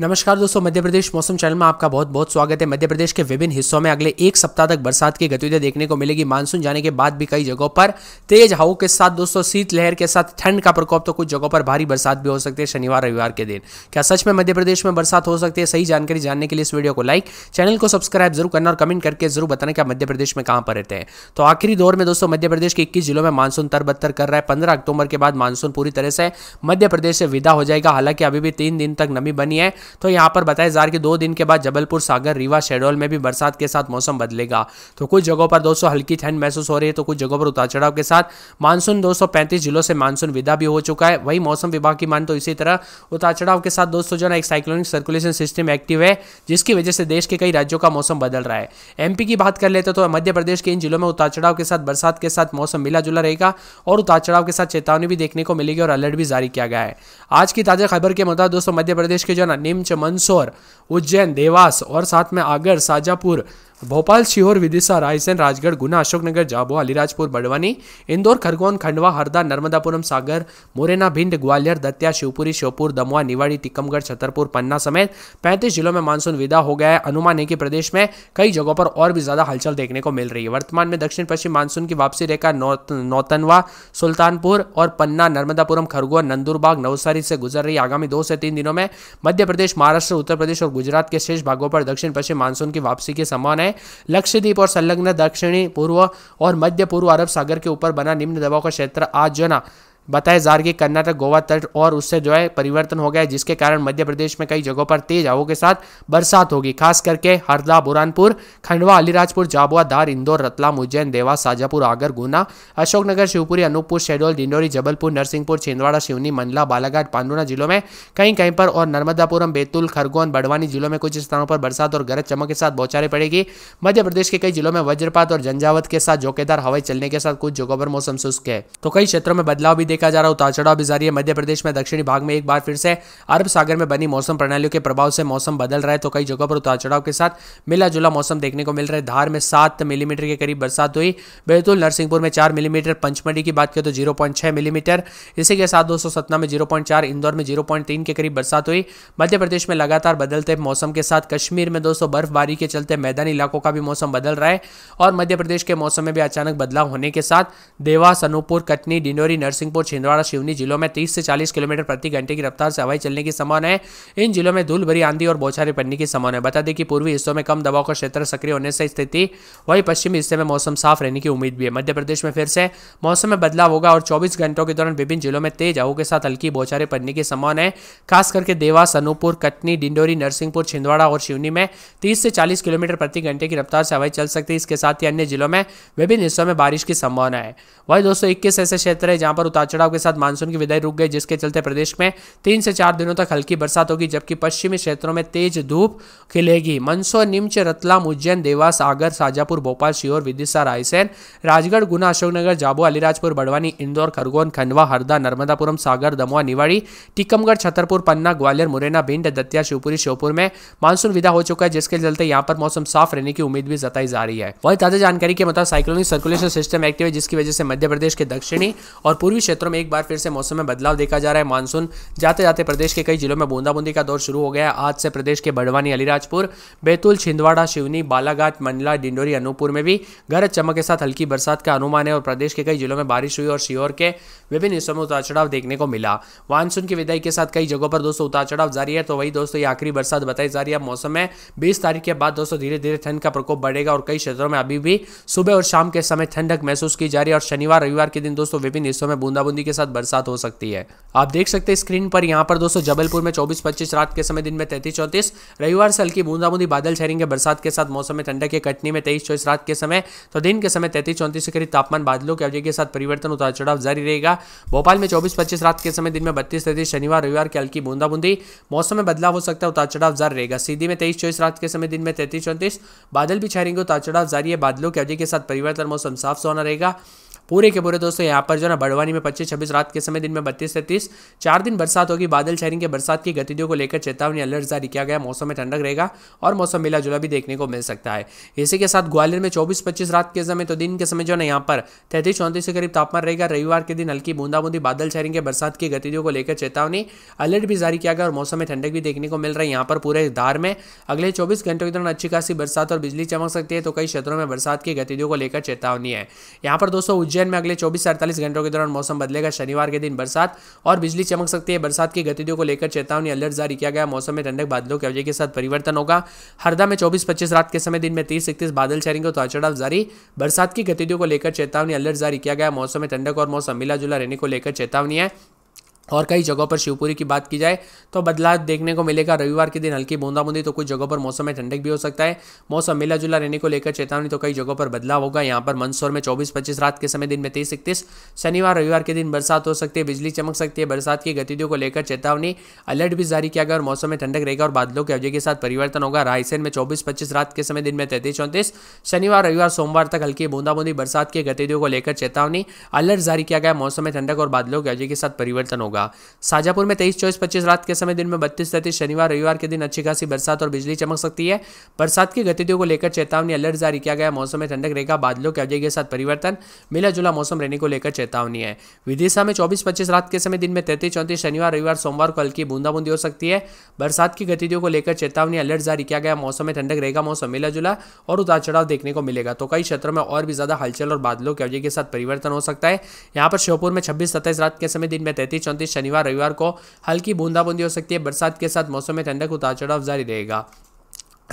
नमस्कार दोस्तों मध्य प्रदेश मौसम चैनल में आपका बहुत बहुत स्वागत है मध्य प्रदेश के विभिन्न हिस्सों में अगले एक सप्ताह तक बरसात की गतिविधियां देखने को मिलेगी मानसून जाने के बाद भी कई जगहों पर तेज हवाओं के साथ दोस्तों शीतलहर के साथ ठंड का प्रकोप तो कुछ जगहों पर भारी बरसात भी हो सकती है शनिवार रविवार के दिन क्या सच में मध्य प्रदेश में बरसात हो सकती है सही जानकारी जानने के लिए इस वीडियो को लाइक चैनल को सब्सक्राइब जरूर करना और कमेंट करके जरूर बताना कि आप मध्य प्रदेश में कहाँ पर रहते हैं तो आखिरी दौर में दोस्तों मध्य प्रदेश के इक्कीस जिलों में मानसून तरबत्तर कर रहा है पंद्रह अक्टूबर के बाद मानसून पूरी तरह से मध्य प्रदेश से विदा हो जाएगा हालांकि अभी भी तीन दिन तक नमी बनी है तो यहाँ पर बताया जा रहा कि दो दिन के बाद जबलपुर सागर रीवा शेडोल में भी बरसात के साथ मौसम बदलेगा तो कुछ जगहों पर दोस्तों हल्की ठंड महसूस हो रही है तो कुछ जगहों पर उतार चढ़ाव के साथ मानसून दो पैंतीस जिलों से मानसून विदा भी हो चुका है वही मौसम विभाग की मान तो इसी तरह उतार चढ़ाव के साथ दोस्तों जो है एक साइक्लोनिक सर्कुलेशन सिस्टम एक्टिव है जिसकी वजह से देश के कई राज्यों का मौसम बदल रहा है एमपी की बात कर लेते तो मध्य प्रदेश के इन जिलों में उतार चढ़ाव के साथ बरसात के साथ मौसम मिला जुला रहेगा और उतार चढ़ाव के साथ चेतावनी भी देखने को मिलेगी और अलर्ट भी जारी किया गया है आज की ताज़ा खबर के मुताबिक दोस्तों मध्य प्रदेश के जो है नीमच मंदसौर उज्जैन देवास और साथ में आगर शाजापुर भोपाल सीहोर विदिशा रायसेन राजगढ़ गुना अशोकनगर झाबुआ अलीराजपुर बड़वानी इंदौर खरगोन खंडवा हरदा नर्मदापुरम सागर मुरैना भिंड ग्वालियर दतिया शिवपुरी श्योपुर दमुआ निवाड़ी टीकमगढ़ छतरपुर पन्ना समेत पैंतीस जिलों में मानसून विदा हो गया है अनुमान है कि प्रदेश में कई जगहों पर और भी ज्यादा हलचल देखने को मिल रही है वर्तमान में दक्षिण पश्चिम मानसून की वापसी रेखा नौतनवा सुल्तानपुर और पन्ना नर्मदापुरम खरगोन नंदुरबाग नवसारी से गुजर रही आगामी दो से तीन दिनों में मध्य प्रदेश महाराष्ट्र उत्तर प्रदेश और गुजरात के शेष भागों पर दक्षिण पश्चिम मानसून की वापसी के समान है लक्षद्वीप और संलग्न दक्षिणी पूर्व और मध्य पूर्व अरब सागर के ऊपर बना निम्न दबाव का क्षेत्र आज जो ना बताया जा रही है कर्नाटक गोवा तट और उससे जो है परिवर्तन हो गया है जिसके कारण मध्य प्रदेश में कई जगहों पर तेज हवाओं के साथ बरसात होगी खास करके हरदा बुरानपुर खंडवा अलीराजपुर झाबुआ धार इंदौर रतलाम उज्जैन देवास शाजापुर आगर गुना अशोकनगर शिवपुरी अनूपपुर शहडोल डिंडोरी जबलपुर नरसिंहपुर छिंदवाड़ा शिवनी मंडला बालाघाट पांडुना जिलों में कहीं कहीं पर और नर्मदापुरम बैतूल खरगोन बड़वानी जिलों में कुछ स्थानों पर बरसात और गरज चमक के साथ बौछारें पड़ेगी मध्य प्रदेश के कई जिलों में वज्रपात और झंझावत के साथ जोकेदार हवाई चलने के साथ कुछ जगहों पर मौसम शुष्क है तो कई क्षेत्रों में बदलाव भी देखा जा रहा उतार चढ़ाव भी जारी है मध्य प्रदेश में दक्षिणी भाग में एक बार फिर से अरब सागर में बनी मौसम प्रणालियों के प्रभाव से मौसम बदल रहा है तो कई जगहों पर उतार चढ़ाव के साथ मिला जुला मौसम देखने को मिल रहा है धार में सात मिलीमीटर के करीब बरसात हुई बैतूल नरसिंहपुर में चार मिलीमीटर पंचमढ़ी की बात करें तो जीरो मिलीमीटर इसी के साथ दो में जीरो इंदौर में जीरो के करीब बरसात हुई मध्य प्रदेश में लगातार बदलते मौसम के साथ कश्मीर में दोस्तों बर्फबारी के चलते मैदानी इलाकों का भी मौसम बदल रहा है और मध्य प्रदेश के मौसम में भी अचानक बदलाव होने के साथ देवास अनूपपुर कटनी डिंडोरी नरसिंहपुर छिंदवाड़ा शिवनी जिलों में तीस से चालीस किलोमीटर प्रति घंटे की रफ्तार से हवाई चलने की संभावना है इन जिलों में धूल भरी आंधी और बौछारें पड़ने की संभावना है बता दें कि पूर्वी हिस्सों में कम दबाव का क्षेत्र सक्रिय होने से स्थिति वहीं पश्चिमी हिस्से में मौसम साफ रहने की उम्मीद भी है मध्य प्रदेश में फिर से मौसम में बदलाव होगा और चौबीस घंटों के दौरान विभिन्न जिलों में तेज हवा के साथ हल्की बौछारें पड़ने की संभावना है खास करके देवास अनूपपुर कटनी डिंडोरी नरसिंहपुर छिंदवाड़ा और शिवनी में तीस से चालीस किलोमीटर प्रति घंटे की रफ्तार से हवाई चल सकती है इसके साथ ही अन्य जिलों में विभिन्न हिस्सों में बारिश की संभावना है वही दोस्तों इक्कीस ऐसे क्षेत्र है जहां पर उतार चढ़ाव के साथ मानसून की विदाई रुक गई जिसके चलते प्रदेश में तीन से चार दिनों तक हल्की बरसात होगी जबकि पश्चिमी क्षेत्रों में तेज धूप खिलेगी मंदसौर निम्च रतलाम उज्जैन देवास आगर शाजापुर भोपाल शिवोर विदिशा रायसेन राजगढ़ गुना अशोकनगर झाबुआ अलीराजपुर बड़वानी इंदौर खरगोन खंडवा हरदा नर्मदापुरम सागर दमुआ निवाड़ी टीकमगढ़ छतरपुर पन्ना ग्वालियर मुरैना भिंड दतिया शिवपुरी श्योपुर में मानसून विदा हो चुका है जिसके चलते यहाँ पर मौसम साफ रहने की उम्मीद भी जताई जा रही है वही ताजा जानकारी के मुताबिक साइक्लोनिक सर्कुलेशन सिस्टम एक्टिव है जिसकी वजह से मध्य प्रदेश के दक्षिणी और पूर्वी क्षेत्रों क्षेत्रों में एक बार फिर से मौसम में बदलाव देखा जा रहा है मानसून जाते जाते प्रदेश के कई जिलों में बूंदाबूंदी का दौर शुरू हो गया आज से प्रदेश के बड़वानी अलीराजपुर बैतूल छिंदवाड़ा शिवनी बालाघाट मंडला डिंडोरी अनूपपुर में भी गरज चमक के साथ हल्की बरसात का अनुमान है और प्रदेश के कई जिलों में बारिश हुई और शियोर के विभिन्न हिस्सों में उतार चढ़ाव देखने को मिला मानसून की विदाई के साथ कई जगहों पर दोस्तों उतार चढ़ाव जारी है तो वही दोस्तों ये आखिरी बरसात बताई जा रही है मौसम में बीस तारीख के बाद दोस्तों धीरे धीरे ठंड का प्रकोप बढ़ेगा और कई क्षेत्रों में अभी भी सुबह और शाम के समय ठंडक महसूस की जा रही है और शनिवार रविवार के दिन दोस्तों विभिन्न हिस्सों में बूंदाबूंदी बूंदाबूंदी के साथ बरसात हो सकती है आप देख सकते हैं स्क्रीन पर यहाँ पर दोस्तों जबलपुर में 24 पच्चीस रात के समय दिन में 33-34 रविवार से हल्की बूंदाबूंदी बादल छहरेंगे बरसात के साथ मौसम में ठंडक के कटनी में तेईस चौबीस रात के समय तो दिन के समय 33 चौंतीस के करीब तापमान बादलों के अवधि के साथ परिवर्तन उतार चढ़ाव जारी रहेगा भोपाल में चौबीस पच्चीस रात के समय दिन में बत्तीस तैतीस शनिवार रविवार की हल्की बूंदाबूंदी मौसम में बदलाव हो सकता है उतार चढ़ाव जारी रहेगा सीधी में तेईस चौबीस रात के समय दिन में तैतीस चौंतीस बादल भी छहरेंगे उतार चढ़ाव जारी है बादलों के अवधि के साथ परिवर्तन मौसम साफ सोना रहेगा पूरे के पूरे दोस्तों यहाँ पर जो ना बड़वानी में पच्चीस छब्बीस रात के समय दिन में बत्तीस से तीस चार दिन बरसात होगी बादल छहरी के बरसात की गतिविधियों को लेकर चेतावनी अलर्ट जारी किया गया मौसम में ठंडक रहेगा और मौसम मिला जुला भी देखने को मिल सकता है इसी के साथ ग्वालियर में चौबीस पच्चीस रात के समय तो दिन के समय जो ना यहाँ पर तैतीस चौंतीस के करीब तापमान रहेगा रविवार के दिन हल्की बूंदाबूंदी बादल छहरी के बरसात की गतिविधियों को लेकर चेतावनी अलर्ट भी जारी किया गया और मौसम में ठंडक भी देखने को मिल रही है यहाँ पर पूरे धार में अगले चौबीस घंटों के दौरान अच्छी खासी बरसात और बिजली चमक सकती है तो कई क्षेत्रों में बरसात की गतिविधियों को लेकर चेतावनी है यहाँ पर दोस्तों उज्जैन में अगले चौबीस से अड़तालीस घंटों के दौरान मौसम बदलेगा शनिवार के दिन बरसात और बिजली चमक सकती है बरसात की गतिविधियों को लेकर चेतावनी अलर्ट जारी किया गया मौसम में ठंडक बादलों की वजह के साथ परिवर्तन होगा हरदा में चौबीस पच्चीस रात के समय दिन में तीस इकतीस बादल छाएंगे तो अचड़ाव जारी बरसात की गतिविधियों को लेकर चेतावनी अलर्ट जारी किया गया मौसम में ठंडक और मौसम मिला रहने को लेकर चेतावनी है और कई जगहों पर शिवपुरी की बात की जाए तो बदलाव देखने को मिलेगा रविवार के दिन हल्की बूंदाबूंदी तो कुछ जगहों पर मौसम में ठंडक भी हो सकता है मौसम मिला जुला रहने को लेकर चेतावनी तो कई जगहों पर बदलाव होगा यहाँ पर मंदसौर में 24-25 रात के समय दिन में तेईस इकतीस शनिवार रविवार के दिन बरसात हो सकती है बिजली चमक सकती है बरसात की गतिविधियों को लेकर चेतावनी अलर्ट भी जारी किया गया और मौसम में ठंडक रहेगा और बादलों के अवजे के साथ परिवर्तन होगा रायसेन में चौबीस पच्चीस रात के समय दिन में तैतीस चौंतीस शनिवार रविवार सोमवार तक हल्की बूंदाबूंदी बरसात की गतिविधियों को लेकर चेतावनी अलर्ट जारी किया गया मौसम में ठंडक और बादलों के अवजे के साथ परिवर्तन होगा होगा साजापुर में तेईस चौबीस पच्चीस रात के समय दिन में बत्तीस तैतीस शनिवार रविवार के दिन अच्छी खासी बरसात और बिजली चमक सकती है बरसात की गतिविधियों को लेकर चेतावनी अलर्ट जारी किया गया मौसम में ठंडक रहेगा बादलों के अवजय के साथ परिवर्तन मिला जुला मौसम रहने को लेकर चेतावनी है विदिशा में चौबीस पच्चीस रात के समय दिन में तैतीस चौंतीस शनिवार रविवार सोमवार को हल्की बूंदाबूंदी हो सकती है बरसात की गतिविधियों को लेकर चेतावनी अलर्ट जारी किया गया मौसम में ठंडक रहेगा मौसम मिला जुला और उतार चढ़ाव देखने को मिलेगा तो कई क्षेत्रों में और भी ज्यादा हलचल और बादलों के अवजय के साथ परिवर्तन हो सकता है यहाँ पर श्योपुर में छब्बीस सत्ताईस रात के समय दिन में तैतीस चौंतीस शनिवार रविवार को हल्की बूंदाबूंदी हो सकती है बरसात के साथ मौसम में ठंडक उतार चढ़ाव जारी रहेगा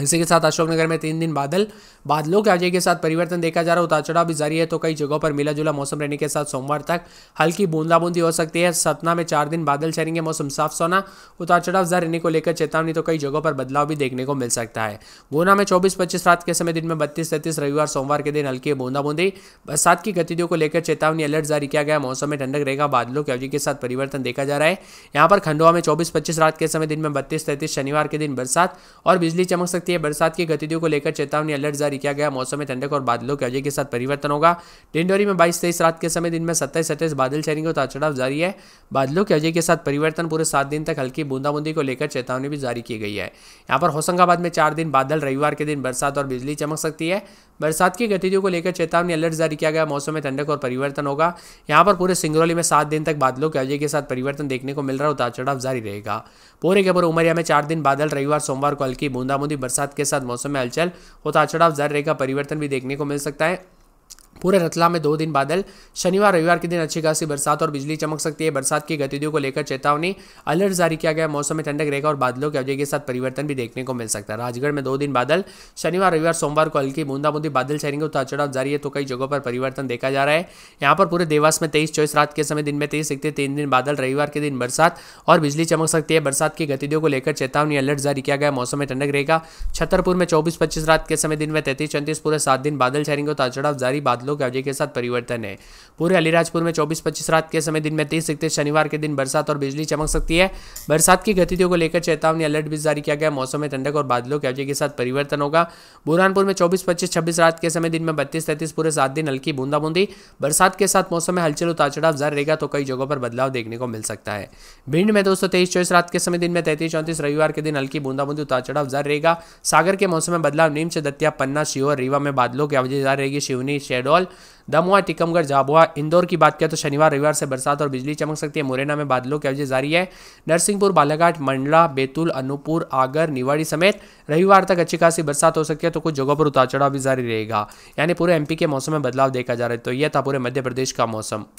इसी के साथ अशोकनगर में तीन दिन बादल बादलों के आगे के साथ परिवर्तन देखा जा रहा है उतार भी जारी है तो कई जगहों पर मिला जुला मौसम रहने के साथ सोमवार तक हल्की बूंदाबूंदी हो सकती है सतना में चार दिन बादल छरेंगे मौसम साफ सोना उतार चढ़ाव जारी रहने को लेकर चेतावनी तो कई जगहों पर बदलाव भी देखने को मिल सकता है गुना में चौबीस पच्चीस रात के समय दिन में बत्तीस तैतीस रविवार सोमवार के दिन हल्की बूंदाबूंदी बरसात की गतिविधियों को लेकर चेतावनी अलर्ट जारी किया गया मौसम में ठंडक रहेगा बादलों के अवधि के साथ परिवर्तन देखा जा रहा है यहाँ पर खंडवा में चौबीस पच्चीस रात के समय दिन में बत्तीस तैतीस शनिवार के दिन बरसात और बिजली चमक सकती है बरसात की गतिविधियों को लेकर चेतावनी अलर्ट जारी किया गया मौसम में ठंडक और बादलों के अजय के साथ परिवर्तन होगा डिंडोरी में बाईस तेईस रात के समय दिन में सत्ताईस सत्ताईस बादल छाएंगे उतार चढ़ाव जारी है बादलों के अजय के साथ परिवर्तन पूरे सात दिन तक हल्की बूंदाबूंदी को लेकर चेतावनी भी जारी की गई है यहाँ पर होशंगाबाद में चार दिन बादल रविवार के दिन बरसात और बिजली चमक सकती है बरसात की गतिविधियों को लेकर चेतावनी अलर्ट जारी किया गया मौसम में ठंडक और परिवर्तन होगा यहाँ पर पूरे सिंगरौली में सात दिन तक बादलों के अजय के साथ परिवर्तन देखने को मिल रहा है उतार चढ़ाव जारी रहेगा पूरे के पूरे उमरिया में चार दिन बादल रविवार सोमवार को हल्की बूंदाबूंदी बरसात के साथ मौसम में हलचल उतार चढ़ाव जारी रहेगा परिवर्तन भी देखने को मिल सकता है पूरे रतला में दो दिन बादल शनिवार रविवार के दिन अच्छी खासी बरसात और बिजली चमक सकती है बरसात की गतिविधियों को लेकर चेतावनी अलर्ट जारी किया गया मौसम में ठंडक रहेगा और बादलों की अवधि के साथ परिवर्तन भी देखने को मिल सकता है राजगढ़ में दो दिन बादल शनिवार रविवार सोमवार को हल्की बूंदा बूंदी बादल छहेंगे उतार चढ़ाव जारी है तो कई जगहों पर परिवर्तन देखा जा रहा है यहाँ पर पूरे देवास में तेईस चौबीस रात के समय दिन में तेईस इकतीस तीन दिन बादल रविवार के दिन बरसात और बिजली चमक सकती है बरसात की गतिविधियों को लेकर चेतावनी अलर्ट जारी किया गया मौसम में ठंडक रहेगा छतरपुर में चौबीस पच्चीस रात के समय दिन में तैतीस चौंतीस पूरे सात दिन बादल छहेंगे उतार चढ़ाव जारी बादल बादलों के अवधि के साथ परिवर्तन है पूरे अलीराजपुर में चौबीस पच्चीस रात के समय दिन में तेईस इकतीस शनिवार के दिन बरसात और बिजली चमक सकती है बरसात की गतिविधियों को लेकर चेतावनी अलर्ट भी जारी किया गया मौसम में ठंडक और बादलों के अवधि के साथ परिवर्तन होगा बुरहानपुर में चौबीस पच्चीस छब्बीस रात के समय दिन में बत्तीस तैतीस पूरे सात दिन हल्की बूंदा बूंदी बरसात के साथ मौसम में हलचल उतार चढ़ाव जारी रहेगा तो कई जगहों पर बदलाव देखने को मिल सकता है भिंड में दोस्तों तेईस चौबीस रात के समय दिन में तैतीस चौंतीस रविवार के दिन हल्की बूंदाबूंदी उतार चढ़ाव जारी रहेगा सागर के मौसम में बदलाव नीम से दतिया पन्ना शिवर रीवा में बादलों की अवधि जारी रहेगी शिवनी शेडो शहडोल दमुआ टिकमगढ़ झाबुआ इंदौर की बात करें तो शनिवार रविवार से बरसात और बिजली चमक सकती है मुरैना में बादलों की अवधि जारी है नरसिंहपुर बालाघाट मंडला बैतूल अनूपपुर आगर निवाड़ी समेत रविवार तक अच्छी खासी बरसात हो सकती है तो कुछ जगहों पर उतार चढ़ाव भी जारी रहेगा यानी पूरे एमपी के मौसम में बदलाव देखा जा रहा है तो यह था पूरे मध्य प्रदेश का मौसम